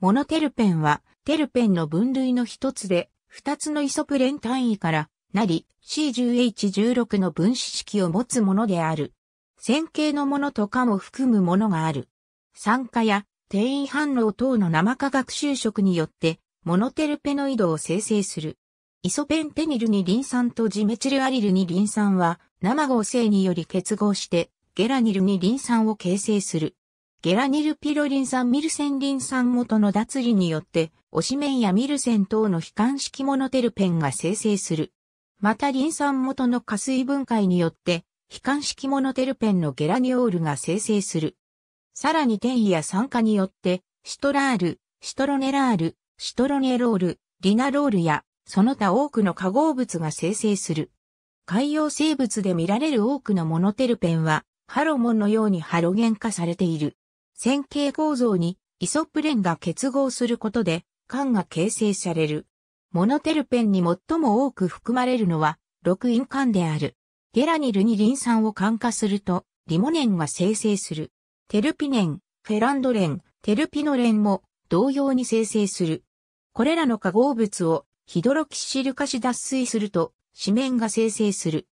モノテルペンは、テルペンの分類の一つで、二つのイソプレン単位からなり、C10H16 の分子式を持つものである。線形のものとかも含むものがある。酸化や転移反応等の生化学修飾によって、モノテルペノイドを生成する。イソペンテニルにリン酸とジメチルアリルにリン酸は、生合成により結合して、ゲラニルにリン酸を形成する。ゲラニルピロリン酸ミルセンリン酸元の脱離によって、オシメンやミルセン等の非間式モノテルペンが生成する。またリン酸元の加水分解によって、非間式モノテルペンのゲラニオールが生成する。さらに転移や酸化によって、シトラール、シトロネラール、シトロネロール、リナロールや、その他多くの化合物が生成する。海洋生物で見られる多くのモノテルペンは、ハロモンのようにハロゲン化されている。線形構造にイソプレンが結合することで、缶が形成される。モノテルペンに最も多く含まれるのは、6因缶である。ゲラニルにリン酸を酸化すると、リモネンが生成する。テルピネン、フェランドレン、テルピノレンも同様に生成する。これらの化合物をヒドロキシル化し脱水すると、紙面が生成する。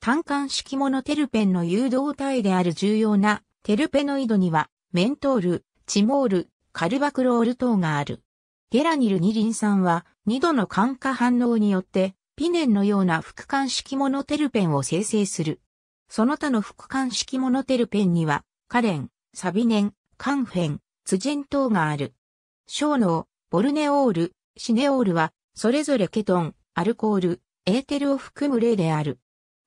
単管式モノテルペンの誘導体である重要なテルペノイドには、メントール、チモール、カルバクロール等がある。ゲラニル二リン酸は二度の酸化反応によってピネンのような副管式モノテルペンを生成する。その他の副管式モノテルペンにはカレン、サビネン、カンフェン、ツジェン等がある。小脳、ボルネオール、シネオールはそれぞれケトン、アルコール、エーテルを含む例である。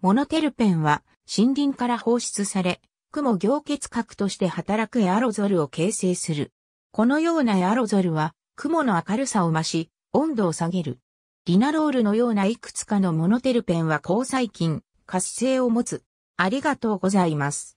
モノテルペンは森林から放出され、も凝結核として働くエアロゾルを形成する。このようなエアロゾルは、雲の明るさを増し、温度を下げる。リナロールのようないくつかのモノテルペンは抗細菌、活性を持つ。ありがとうございます。